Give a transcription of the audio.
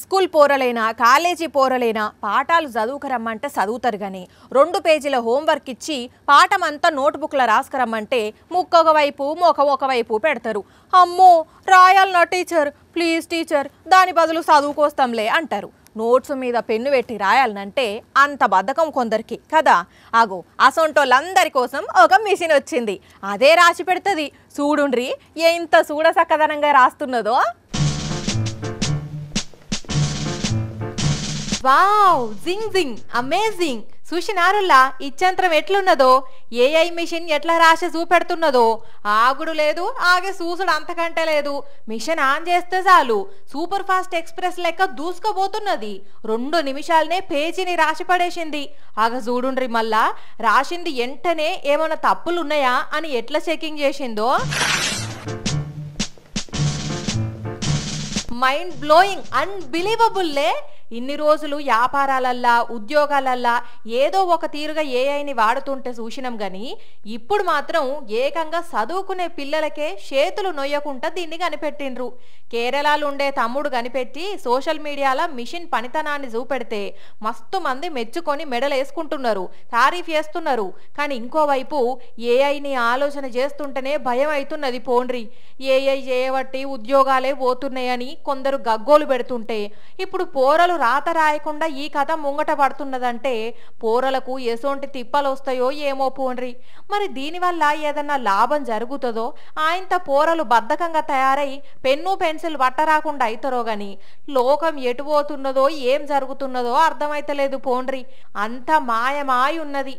school పోరలైనా college పోరలైనా పాఠాలు చదువుకురమ్మంటే చదువుతారు కానీ రెండు పేజీల హోంవర్క్ ఇచ్చి పాఠం అంతా నోట్బుక్లో రాసుకురమ్మంటే వైపు ఒకవైపు ముఖం వైపు పెడతారు అమ్మో రాయాలనా టీచర్ ప్లీజ్ టీచర్ దాని బదులు చదువుకోస్తాంలే అంటారు నోట్స్ మీద పెన్ను పెట్టి రాయాలనంటే అంత బద్ధకం కొందరికి కదా ఆగో అసొంటోళ్ళందరి కోసం ఒక మిషన్ వచ్చింది అదే రాసి పెడుతుంది చూడుండ్రి ఎంత చూడసక్కదనంగా రాస్తున్నదో వావ్ జింగ్ జింగ్ అమేజింగ్ చూసినారులా ఇచ్చంత్రం ఎట్లున్నదో ఏఐ మిషన్ ఎట్లా రాసి చూపెడుతున్నదో ఆగుడు లేదు ఆగే చూసుడు అంతకంటే లేదు మిషన్ ఆన్ చేస్తే చాలు సూపర్ ఫాస్ట్ ఎక్స్ప్రెస్ లెక్క దూసుకోబోతున్నది రెండు నిమిషాలనే పేజీని రాసి పడేసింది ఆగ చూడుండ్రి మళ్ళా రాసింది వెంటనే ఏమైనా తప్పులున్నాయా అని ఎట్లా చెకింగ్ చేసిందో మైండ్ బ్లోయింగ్ అన్బిలీవబుల్లే ఇన్ని రోజులు వ్యాపారాలల్లా ఉద్యోగాలల్లా ఏదో ఒక తీరుగా ఏఐని వాడుతుంటే చూసినాం కానీ ఇప్పుడు మాత్రం ఏకంగా చదువుకునే పిల్లలకే చేతులు నొయ్యకుండా దీన్ని కనిపెట్టిండ్రు కేరళలో ఉండే తమ్ముడు కనిపెట్టి సోషల్ మీడియాలో మిషన్ పనితనాన్ని చూపెడితే మస్తు మంది మెచ్చుకొని మెడలేసుకుంటున్నారు తారీఫ్ చేస్తున్నారు కానీ ఇంకోవైపు ఏఐని ఆలోచన చేస్తుంటేనే భయం అవుతున్నది పోండ్రి ఏఐ చేయబట్టి ఉద్యోగాలే పోతున్నాయని కొందరు గగ్గోలు పెడుతుంటే ఇప్పుడు పోరలు రాత రాయకుండా ఈ కథ ముంగట పడుతున్నదంటే పోరలకు ఎసోంటి తిప్పలు వస్తాయో ఏమో పోన్రి మరి దీనివల్ల ఏదన్నా లాభం జరుగుతుందో ఆయంత పోరలు బద్ధకంగా తయారై పెన్ను పెన్సిల్ పట్టరాకుండా అవుతారో గాని లోకం ఎటుపోతున్నదో ఏం జరుగుతున్నదో అర్థమైతలేదు పోన్రి అంత మాయమాయి ఉన్నది